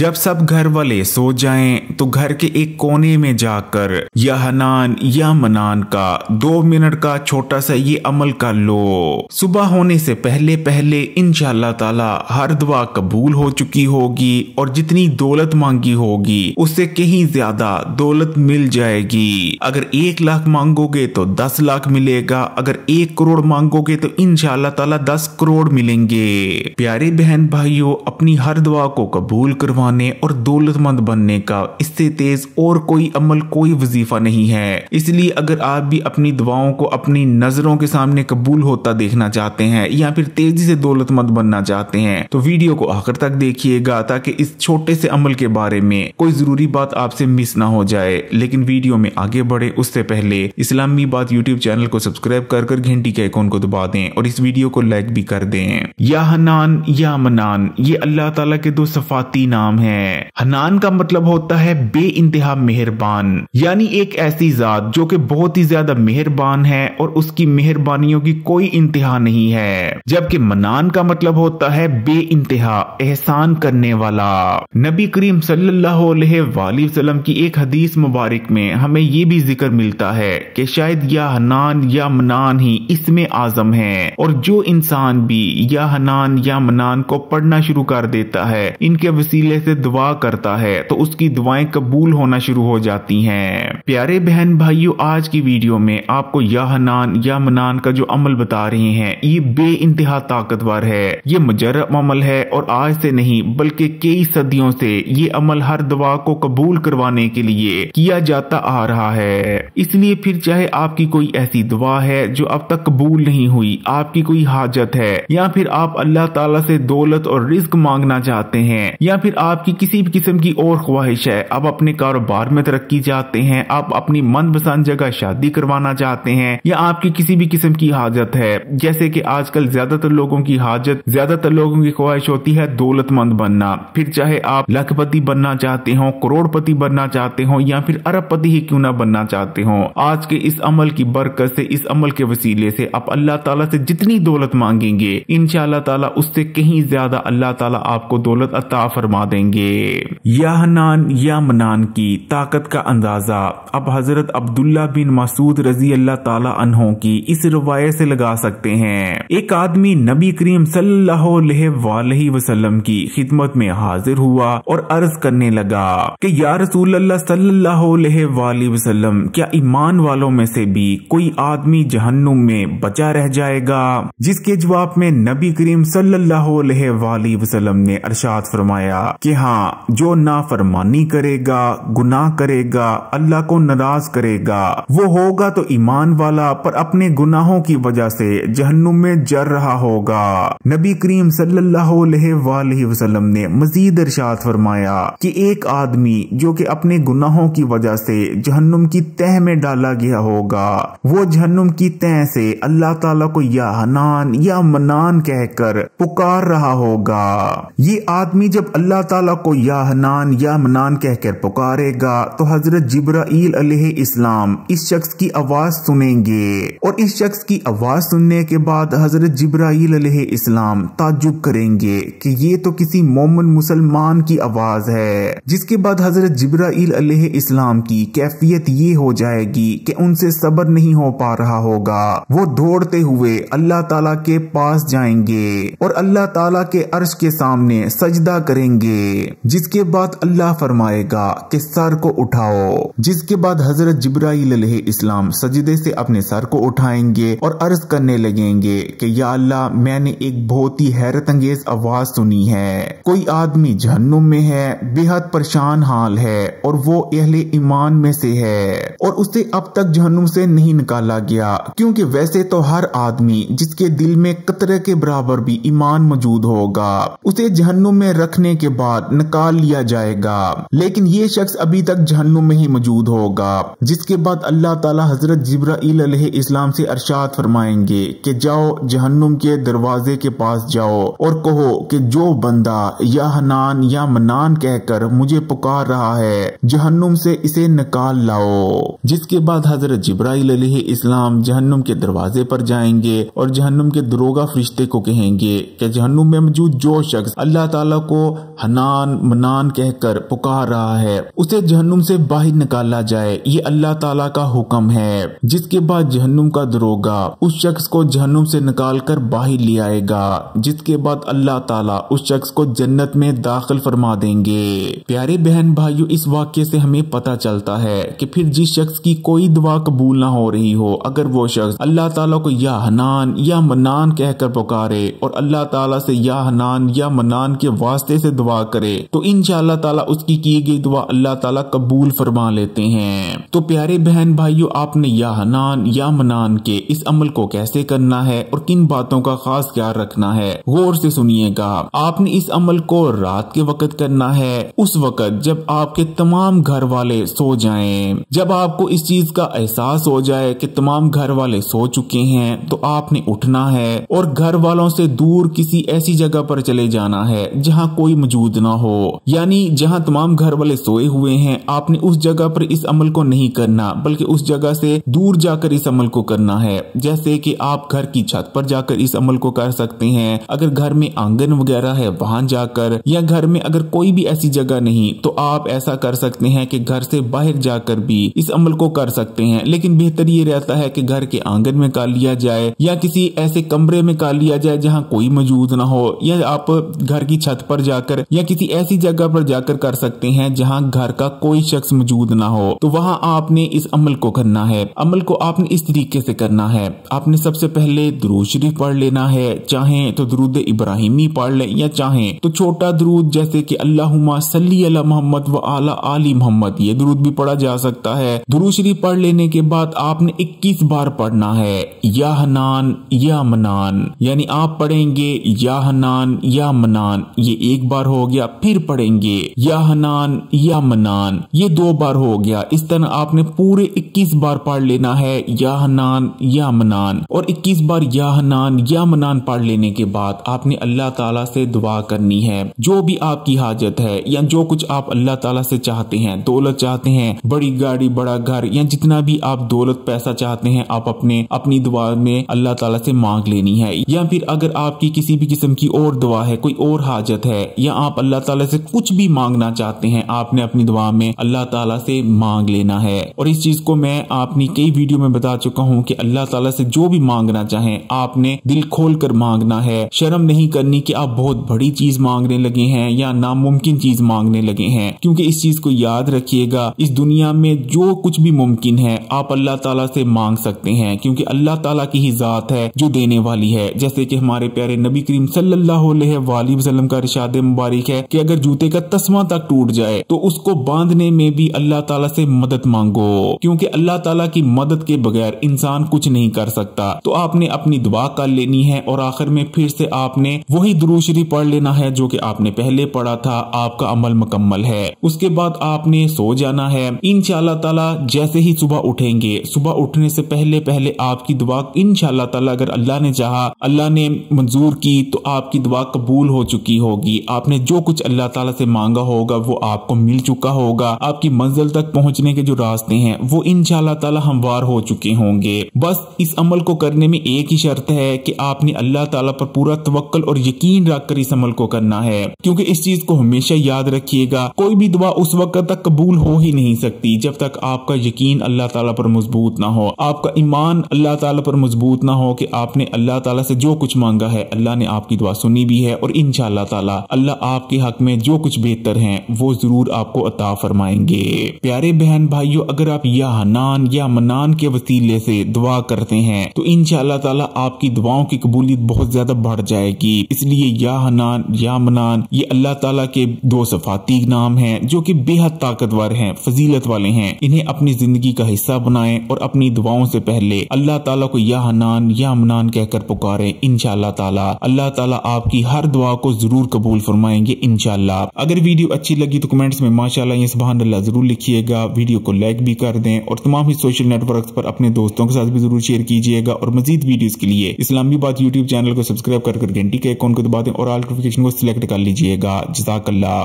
जब सब घर वाले सो जाएं तो घर के एक कोने में जाकर या हनान या मनान का दो मिनट का छोटा सा ये अमल कर लो सुबह होने से पहले पहले इन ताला हर दुआ कबूल हो चुकी होगी और जितनी दौलत मांगी होगी उससे कहीं ज्यादा दौलत मिल जाएगी अगर एक लाख मांगोगे तो दस लाख मिलेगा अगर एक करोड़ मांगोगे तो इन ताला दस करोड़ मिलेंगे प्यारे बहन भाइयों अपनी हर दुआ को कबूल करवा कमाने और दौलतमंद बनने का इससे तेज और कोई अमल कोई वजीफा नहीं है इसलिए अगर आप भी अपनी दुआओं को अपनी नजरों के सामने कबूल होता देखना चाहते हैं या फिर तेजी से दौलतमंद बनना चाहते हैं तो वीडियो को आखिर तक देखिएगा ताकि इस छोटे से अमल के बारे में कोई जरूरी बात आपसे मिस ना हो जाए लेकिन वीडियो में आगे बढ़े उससे पहले इस्लामी बात यूट्यूब चैनल को सब्सक्राइब कर कर घंटी के आइकॉन को दबा दें और इस वीडियो को लाइक भी कर दें या हनान या मनान ये अल्लाह ताला के दो सफाती नाम नाम है हनान का मतलब होता है बे इंतहा मेहरबान यानी एक ऐसी जात जो कि बहुत ही ज्यादा मेहरबान है और उसकी मेहरबानियों की कोई इंतहा नहीं है जबकि मनान का मतलब होता है बे इंतहा एहसान करने वाला नबी करीम सल्लाम की एक हदीस मुबारक में हमें ये भी जिक्र मिलता है कि शायद या हनान या मनान ही इसमें आजम है और जो इंसान भी या हनान या मनान को पढ़ना शुरू कर देता है इनके वसीले से दुआ करता है तो उसकी दुआएं कबूल होना शुरू हो जाती हैं प्यारे बहन भाइयों आज की वीडियो में आपको यहनान या मनान का जो अमल बता रहे हैं ये बे इंतहा ताकतवर है ये मुजरब अमल है और आज से नहीं बल्कि कई सदियों से ये अमल हर दवा को कबूल करवाने के लिए किया जाता आ रहा है इसलिए फिर चाहे आपकी कोई ऐसी दुआ है जो अब तक कबूल नहीं हुई आपकी कोई हाजत है या फिर आप अल्लाह ताला से दौलत और रिस्क मांगना चाहते हैं या फिर आपकी किसी भी किस्म की और ख्वाहिश है आप अपने कारोबार में तरक्की चाहते हैं आप अपनी मनपसंद जगह शादी करवाना चाहते हैं या आपकी किसी भी किस्म की हाजत है जैसे कि आजकल ज्यादातर लोगों की हाजत ज्यादातर लोगों की ख्वाहिश होती है दौलतमंद बनना फिर चाहे आप लखपति बनना चाहते हो करोड़पति बनना चाहते हो या फिर अरबपति ही क्यों ना बनना चाहते हो आज के इस अमल की बरकत से इस अमल के वसीले से आप अल्लाह ताला से जितनी दौलत मांगेंगे इन ताला उससे कहीं ज्यादा अल्लाह ताला आपको दौलत अता फरमा देंगे या या मनान की ताकत का अंदाजा अब हजरत अब्दुल्ला बिन मसूद रजी अल्लाह तला की इस रवायत से लगा सकते हैं एक आदमी नबी करीम वसल्लम की खिदमत में हाजिर हुआ और अर्ज करने लगा कि या रसूल अल्लाह वसल्लम क्या ईमान वालों में से भी कोई आदमी जहन्नुम में बचा रह जाएगा जिसके जवाब में नबी करीम सल्लल्लाहु अलैहि ने अरशाद फरमाया कि हाँ जो नाफरमानी करेगा गुनाह करेगा अल्लाह को नाराज करेगा वो होगा तो ईमान वाला पर अपने गुनाहों की वजह से जहन्नुम में जर रहा होगा नबी करीम सल्लल्लाहु अलैहि वसल्लम ने मजीद इरशाद फरमाया कि एक आदमी जो कि अपने गुनाहों की वजह से जहन्नुम की तह में डाला गया होगा वो जहन्नुम की तह से अल्लाह ताला को या हनान या मनान कहकर पुकार रहा होगा ये आदमी जब अल्लाह ताला को या नान या मनान कहकर पुकारेगा तो हजरत जिब्राईल इस्लाम इस शख्स की आवाज सुनेंगे और इस शख्स की आवाज सुनने के बाद हजरत जिब्राईल इस्लाम ताजुब करेंगे कि ये तो किसी मोमन मुसलमान की आवाज है जिसके बाद हजरत जिब्राईल इस्लाम की कैफियत ये हो जाएगी कि उनसे सबर नहीं हो पा रहा होगा वो दौड़ते हुए अल्लाह ताला के पास जाएंगे और अल्लाह ताला के अर्श के सामने सजदा करेंगे जिसके बाद अल्लाह फरमाएगा कि सर को उठाओ जिसके बाद हजरत जिब्राईल इस्लाम सजदे से अपने सर को उठाएंगे और अर्ज करने लगेंगे कि या अल्लाह मैंने एक बहुत ही हैरत अंगेज आवाज सुनी है कोई आदमी जहनुम में है बेहद परेशान हाल है और वो अहले ईमान में से है और उसे अब तक जहनुम से नहीं निकाला गया क्योंकि वैसे तो हर आदमी जिसके दिल में कतरे के बराबर भी ईमान मौजूद होगा उसे जहनुम में रखने के बाद साथ निकाल लिया जाएगा लेकिन ये शख्स अभी तक जहन्नुम में ही मौजूद होगा जिसके बाद अल्लाह ताला हजरत जिब्राईल इस्लाम से अरशाद फरमाएंगे कि जाओ जहन्नुम के दरवाजे के पास जाओ और कहो कि जो बंदा या हनान या मनान कहकर मुझे पुकार रहा है जहन्नुम से इसे निकाल लाओ जिसके बाद हजरत जिब्राईल इस्लाम जहन्नुम के दरवाजे पर जाएंगे और जहन्नुम के दरोगा फरिश्ते को कहेंगे कि जहन्नुम में मौजूद जो शख्स अल्लाह ताला को हना मनान मनान कहकर पुकार रहा है उसे जहन्नुम से बाहर निकाला जाए ये अल्लाह ताला का हुक्म है जिसके बाद जहन्नुम का दरोगा उस शख्स को जहन्नुम से निकाल कर बाहर ले आएगा जिसके बाद अल्लाह ताला उस शख्स को जन्नत में दाखिल फरमा देंगे प्यारे बहन भाइयों इस वाक्य से हमें पता चलता है कि फिर जिस शख्स की कोई दुआ कबूल ना हो रही हो अगर वो शख्स अल्लाह ताला को या हनान या मनान कहकर पुकारे और अल्लाह ताला से या हनान या मनान के वास्ते से दुआ दुआ करे तो इन ताला उसकी की गई दुआ अल्लाह ताला कबूल फरमा लेते हैं तो प्यारे बहन भाइयों आपने या हनान या मनान के इस अमल को कैसे करना है और किन बातों का खास ख्याल रखना है गौर से सुनिएगा आपने इस अमल को रात के वक्त करना है उस वक्त जब आपके तमाम घर वाले सो जाए जब आपको इस चीज का एहसास हो जाए की तमाम घर वाले सो चुके हैं तो आपने उठना है और घर वालों से दूर किसी ऐसी जगह पर चले जाना है जहाँ कोई मौजूद मौजूद ना हो यानी जहां तमाम घर वाले सोए हुए हैं आपने उस जगह पर इस अमल को नहीं करना बल्कि उस जगह से दूर जाकर इस अमल को करना है जैसे कि आप घर की छत पर जाकर इस अमल को कर सकते हैं अगर घर में आंगन वगैरह है वहां जाकर या घर में अगर कोई भी ऐसी जगह नहीं तो आप ऐसा कर सकते हैं कि घर से बाहर जाकर भी इस अमल को कर सकते हैं लेकिन बेहतर ये रहता है कि घर के आंगन में कर लिया जाए या किसी ऐसे कमरे में कर लिया जाए जहाँ कोई मौजूद ना हो या आप घर की छत पर जाकर या या किसी ऐसी जगह पर जाकर कर सकते हैं जहाँ घर का कोई शख्स मौजूद ना हो तो वहाँ आपने इस अमल को करना है अमल को आपने इस तरीके से करना है आपने सबसे पहले दरूद शरीफ पढ़ लेना है चाहे तो दरूद इब्राहिमी पढ़ लें या चाहे तो छोटा दरूद जैसे की अल्लाह सली अला मोहम्मद व आला आली मोहम्मद ये दरूद भी पढ़ा जा सकता है दरूद शरीफ पढ़ लेने के बाद आपने इक्कीस बार पढ़ना है या हनान या मनान यानी आप पढ़ेंगे या हनान या मनान ये एक बार हो गया फिर पढ़ेंगे याहनान या मनान ये दो बार हो गया इस तरह आपने पूरे 21 बार पढ़ लेना है याहनान या मनान और 21 बार या हनान या मनान पढ़ लेने के बाद आपने अल्लाह ताला से दुआ करनी है जो भी आपकी हाजत है या जो कुछ आप अल्लाह ताला से चाहते हैं दौलत चाहते हैं बड़ी गाड़ी बड़ा घर या जितना भी आप दौलत पैसा चाहते हैं आप अपने अपनी दुआ में अल्लाह तला से मांग लेनी है या फिर अगर आपकी किसी भी किस्म की और दुआ है कोई और हाजत है या आप अल्लाह ताला से कुछ भी मांगना चाहते हैं आपने अपनी दुआ में अल्लाह ताला से मांग लेना है और इस चीज को मैं आपने कई वीडियो में बता चुका हूँ कि अल्लाह ताला से जो भी मांगना चाहे आपने दिल खोल कर मांगना है शर्म नहीं करनी कि आप बहुत बड़ी चीज मांगने लगे हैं या नामुमकिन चीज मांगने लगे हैं क्योंकि इस चीज को याद रखियेगा इस दुनिया में जो कुछ भी मुमकिन है आप अल्लाह तला से मांग सकते हैं क्योंकि अल्लाह तला की ही जात है जो देने वाली है जैसे कि हमारे प्यारे नबी करीम सल्लल्लाहु अलैहि वसल्लम का रिशाद मुबारक है कि अगर जूते का तस्मा तक टूट जाए तो उसको बांधने में भी अल्लाह ताला से मदद मांगो क्योंकि अल्लाह ताला की मदद के बगैर इंसान कुछ नहीं कर सकता तो आपने अपनी दुआ कर लेनी है और आखिर में फिर से आपने वही दुरूशरी पढ़ लेना है जो की आपने पहले पढ़ा था आपका अमल मुकम्मल है उसके बाद आपने सो जाना है इन ताला जैसे ही सुबह उठेंगे सुबह उठने से पहले पहले आपकी दुआ इन ताला अगर अल्लाह ने चाहा अल्लाह ने मंजूर की तो आपकी दुआ कबूल हो चुकी होगी आपने जो कुछ अल्लाह ताला से मांगा होगा वो आपको मिल चुका होगा आपकी मंजिल तक पहुंचने के जो रास्ते हैं वो इन ताला हमवार हो चुके होंगे बस इस अमल को करने में एक ही शर्त है कि आपने अल्लाह ताला पर पूरा तवक्ल और यकीन रखकर इस अमल को करना है क्योंकि इस चीज को हमेशा याद रखिएगा कोई भी दुआ उस वक्त तक कबूल हो ही नहीं सकती जब तक आपका यकीन अल्लाह ताला पर मजबूत ना हो आपका ईमान अल्लाह ताला पर मजबूत ना हो कि आपने अल्लाह ताला से जो कुछ मांगा है अल्लाह ने आपकी दुआ सुनी भी है और इन ताला अल्लाह आप आपके हक में जो कुछ बेहतर है वो जरूर आपको अता फरमाएंगे प्यारे बहन भाइयों अगर आप या नान या मनान के वसीले से दुआ करते हैं तो इन ताला आपकी दुआओं की कबूलियत बहुत ज्यादा बढ़ जाएगी इसलिए या हनान या मनान ये अल्लाह ताला के दो सफाती नाम हैं जो कि बेहद ताकतवर हैं फजीलत वाले हैं इन्हें अपनी जिंदगी का हिस्सा बनाएं और अपनी दुआओं से पहले अल्लाह ताला को या हनान या मनान कहकर पुकारें इन ताला अल्लाह ताला आपकी हर दुआ को जरूर कबूल फरमाएंगे इन इनशाला अगर वीडियो अच्छी लगी तो कमेंट्स में माशाला ये सुबह अल्लाह जरूर लिखिएगा वीडियो को लाइक भी कर दें और तमाम ही सोशल नेटवर्क पर अपने दोस्तों के साथ भी जरूर शेयर कीजिएगा और मजीद वीडियो के लिए इस्लामी बात यूट्यूब चैनल को सब्सक्राइब कर घंटी के अकाउंट को दबा दें और आल नोटिफिकेशन को सिलेक्ट कर लीजिएगा जजाकल्ला